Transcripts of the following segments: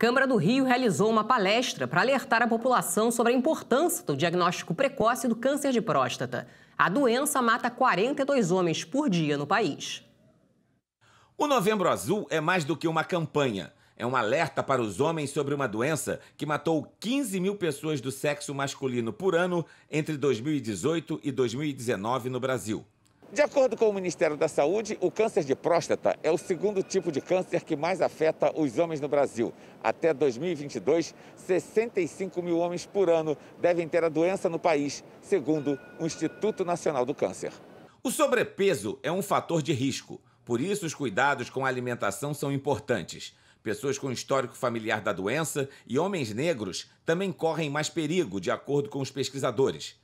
Câmara do Rio realizou uma palestra para alertar a população sobre a importância do diagnóstico precoce do câncer de próstata. A doença mata 42 homens por dia no país. O Novembro Azul é mais do que uma campanha. É um alerta para os homens sobre uma doença que matou 15 mil pessoas do sexo masculino por ano entre 2018 e 2019 no Brasil. De acordo com o Ministério da Saúde, o câncer de próstata é o segundo tipo de câncer que mais afeta os homens no Brasil. Até 2022, 65 mil homens por ano devem ter a doença no país, segundo o Instituto Nacional do Câncer. O sobrepeso é um fator de risco, por isso, os cuidados com a alimentação são importantes. Pessoas com histórico familiar da doença e homens negros também correm mais perigo, de acordo com os pesquisadores.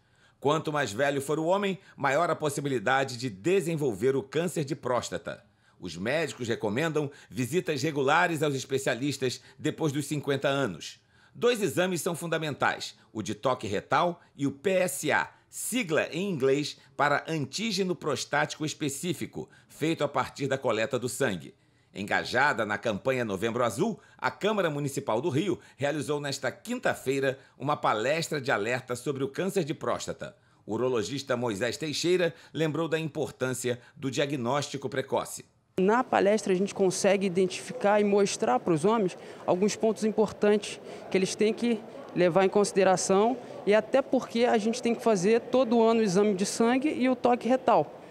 Quanto mais velho for o homem, maior a possibilidade de desenvolver o câncer de próstata. Os médicos recomendam visitas regulares aos especialistas depois dos 50 anos. Dois exames são fundamentais: o de toque retal e o PSA, sigla em inglês para antígeno prostático específico, feito a partir da coleta do sangue. Engajada na campanha Novembro Azul, a Câmara Municipal do Rio realizou nesta quinta-feira uma palestra de alerta sobre o câncer de próstata. O urologista Moisés Teixeira lembrou da importância do diagnóstico precoce. Na palestra a gente consegue identificar e mostrar para os homens alguns pontos importantes que eles têm que levar em consideração e até porque a gente tem que fazer todo ano o exame de sangue e o toque retal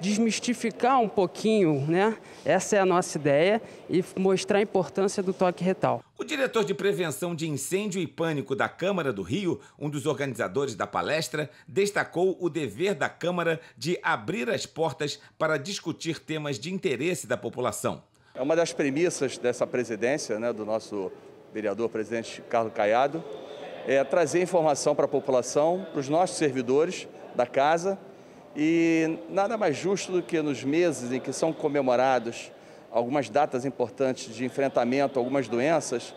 desmistificar um pouquinho, né? Essa é a nossa ideia e mostrar a importância do toque retal. O diretor de prevenção de incêndio e pânico da Câmara do Rio, um dos organizadores da palestra, destacou o dever da Câmara de abrir as portas para discutir temas de interesse da população. É uma das premissas dessa presidência, né, do nosso vereador presidente Carlos Caiado, é trazer informação para a população, para os nossos servidores da casa e nada mais justo do que nos meses em que são comemorados algumas datas importantes de enfrentamento a algumas doenças,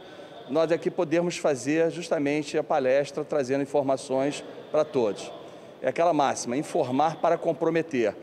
nós aqui é podemos fazer justamente a palestra trazendo informações para todos. É aquela máxima, informar para comprometer.